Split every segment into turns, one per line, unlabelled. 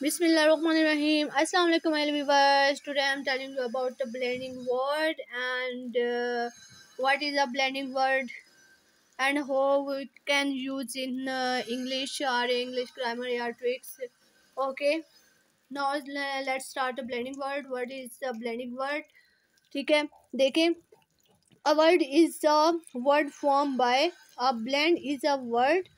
Bismillahirrahmanirrahim. Assalamu alaikum, viewers. Today I'm telling you about the blending word and uh, what is a blending word and how we can use in uh, English or English grammar or tricks. Okay. Now let's start the blending word. What is the blending word? Okay. है देखें a word is a word formed by a blend is a word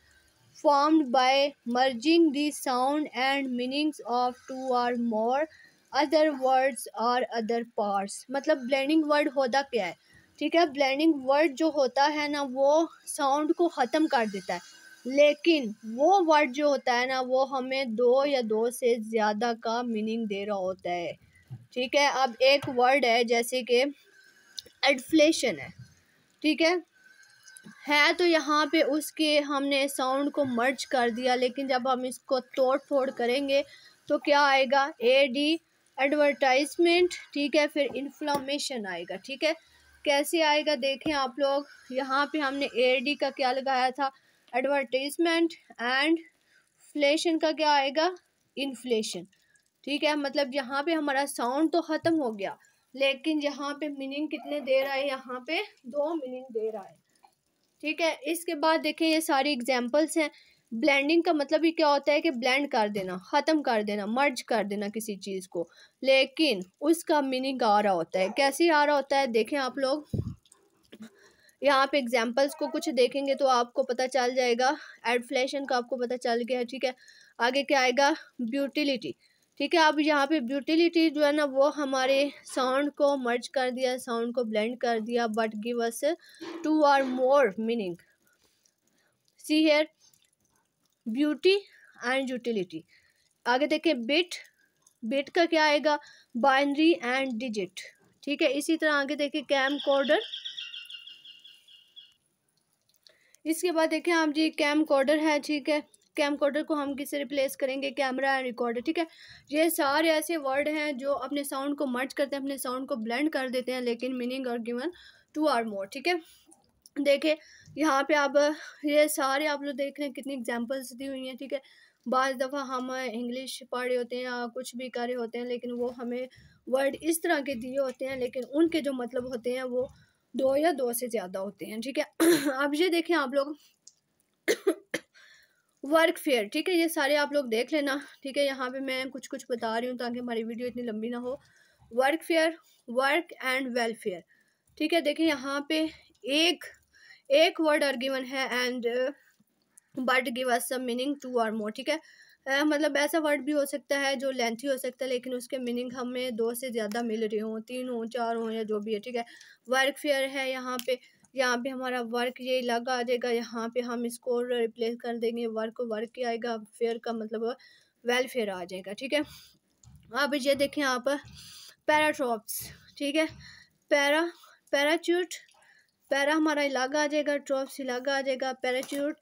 formed by merging the sound and meanings of two or more other words or other parts मतलब blending word होता क्या है ठीक है blending word जो होता है ना वो sound को ख़त्म कर देता है लेकिन वो word जो होता है ना वो हमें दो या दो से ज़्यादा का meaning दे रहा होता है ठीक है अब एक word है जैसे कि एडफ्लेशन है ठीक है है तो यहाँ पे उसके हमने साउंड को मर्ज कर दिया लेकिन जब हम इसको तोड़ फोड़ करेंगे तो क्या आएगा ए डी एडवर्टाइजमेंट ठीक है फिर इन्फ्लामेशन आएगा ठीक है कैसे आएगा देखें आप लोग यहाँ पे हमने ए डी का क्या लगाया था एडवर्टाइजमेंट एंड फ्लेशन का क्या आएगा इन्फ्लेशन ठीक है मतलब यहाँ पे हमारा साउंड तो ख़त्म हो गया लेकिन यहाँ पे मीनिंग कितने दे रहा है यहाँ पे दो मीनिंग दे रहा है ठीक है इसके बाद देखें ये सारी एग्जाम्पल्स हैं ब्लेंडिंग का मतलब ही क्या होता है कि ब्लेंड कर देना ख़त्म कर देना मर्ज कर देना किसी चीज़ को लेकिन उसका मीनिंग आ रहा होता है कैसे आ रहा होता है देखें आप लोग यहाँ पे एग्जाम्पल्स को कुछ देखेंगे तो आपको पता चल जाएगा एडफ्लेशन का आपको पता चल गया ठीक है आगे क्या आएगा ब्यूटिलिटी ठीक है अब यहाँ पे ब्यूटिलिटी जो है ना वो हमारे साउंड को मर्ज कर दिया साउंड को ब्लेंड कर दिया but give us two or more meaning see hair beauty and utility आगे देखें बिट बिट का क्या आएगा बाइनरी एंड डिजिट ठीक है इसी तरह आगे देखें कैम कॉर्डर इसके बाद देखें आप हाँ जी कैम कॉर्डर है ठीक है कैम को हम किससे रिप्लेस करेंगे कैमरा एंड रिकॉर्डर ठीक है ये सारे ऐसे वर्ड हैं जो अपने साउंड को मर्ज करते हैं अपने साउंड को ब्लेंड कर देते हैं लेकिन मीनिंग और गिवन टू आर मोर ठीक है देखें यहाँ पे आप ये सारे आप लोग देख रहे हैं कितनी एग्जांपल्स दी हुई हैं ठीक है बाज़ दफ़ा हम इंग्लिश पढ़ रहे होते हैं या कुछ भी कर रहे होते हैं लेकिन वो हमें वर्ड इस तरह के दिए होते हैं लेकिन उनके जो मतलब होते हैं वो दो या दो से ज़्यादा होते हैं ठीक है अब ये देखें आप लोग वर्क फेयर ठीक है ये सारे आप लोग देख लेना ठीक है यहाँ पे मैं कुछ कुछ बता रही हूँ ताकि हमारी वीडियो इतनी लंबी ना हो work fair work and welfare ठीक है देखिए यहाँ पे एक एक वर्ड आर गिवन है and but give us some meaning two or more ठीक है uh, मतलब ऐसा वर्ड भी हो सकता है जो लेंथी हो सकता है लेकिन उसके मीनिंग हमें दो से ज़्यादा मिल रही हों तीन हों चार हों या जो भी है ठीक है वर्क फेयर है यहाँ पे यहाँ पे हमारा वर्क ये लगा आ जाएगा यहाँ पे हम इसको रिप्लेस कर देंगे वर्क वर्क ही आएगा फेयर का मतलब वेलफेयर आ जाएगा ठीक है अब ये देखें आप पैराट्रॉप्स ठीक है पैरा पैराच्यूट पैरा हमारा इलाका आ जाएगा ट्रॉप्स इलाका आ जाएगा पैराच्यूट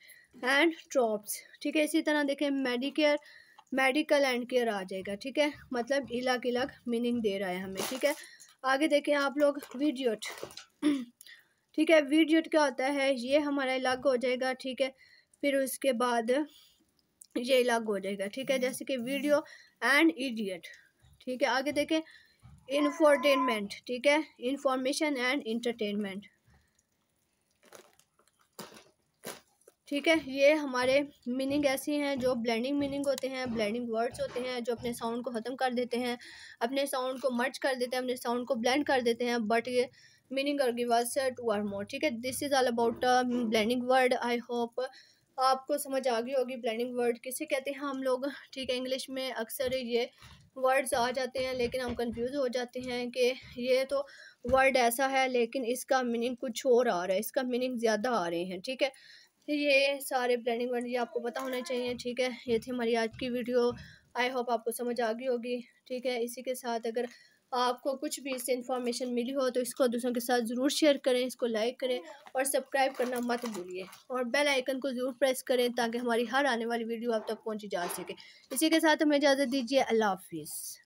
एंड ट्रॉप्स ठीक है इसी तरह देखें मेडिकेयर मेडिकल एंड केयर आ जाएगा ठीक है मतलब इलाग इलाग मीनिंग दे रहा है हमें ठीक है आगे देखें आप लोग वीडियोट ठीक है वीट क्या होता है ये हमारा अलग हो जाएगा ठीक है फिर उसके बाद ये अलग हो जाएगा ठीक है जैसे कि वीडियो एंड इडियट ठीक है आगे देखें इन्फोटेनमेंट ठीक है इंफॉर्मेशन एंड इंटरटेनमेंट ठीक है ये हमारे मीनिंग ऐसी हैं जो ब्लेंडिंग मीनिंग होते हैं ब्लेंडिंग वर्ड्स होते हैं जो अपने साउंड को ख़त्म कर देते हैं अपने साउंड को मर्ज कर देते हैं अपने साउंड को ब्लेंड कर देते हैं बट ये meaning us two or more ठीक है this is all about blending word I hope आपको समझ आ गई होगी ब्लैंडिंग वर्ड किसे कहते हैं हम लोग ठीक है इंग्लिश में अक्सर ये वर्ड्स आ जाते हैं लेकिन हम कंफ्यूज हो जाते हैं कि ये तो वर्ड ऐसा है लेकिन इसका मीनिंग कुछ और आ रहा है इसका मीनिंग ज़्यादा आ रहे हैं ठीक है ये सारे ब्लैंडिंग वर्ड ये आपको पता होना चाहिए ठीक है ये थी हमारी आज की वीडियो आई होप आपको समझ आ गई होगी ठीक है इसी के साथ अगर आपको कुछ भी इससे इन्फॉर्मेशन मिली हो तो इसको दूसरों के साथ ज़रूर शेयर करें इसको लाइक करें और सब्सक्राइब करना मत भूलिए और बेल आइकन को ज़रूर प्रेस करें ताकि हमारी हर आने वाली वीडियो आप तक पहुंची जा सके इसी के साथ हमें इजाज़त दीजिए अल्लाह हाफिज़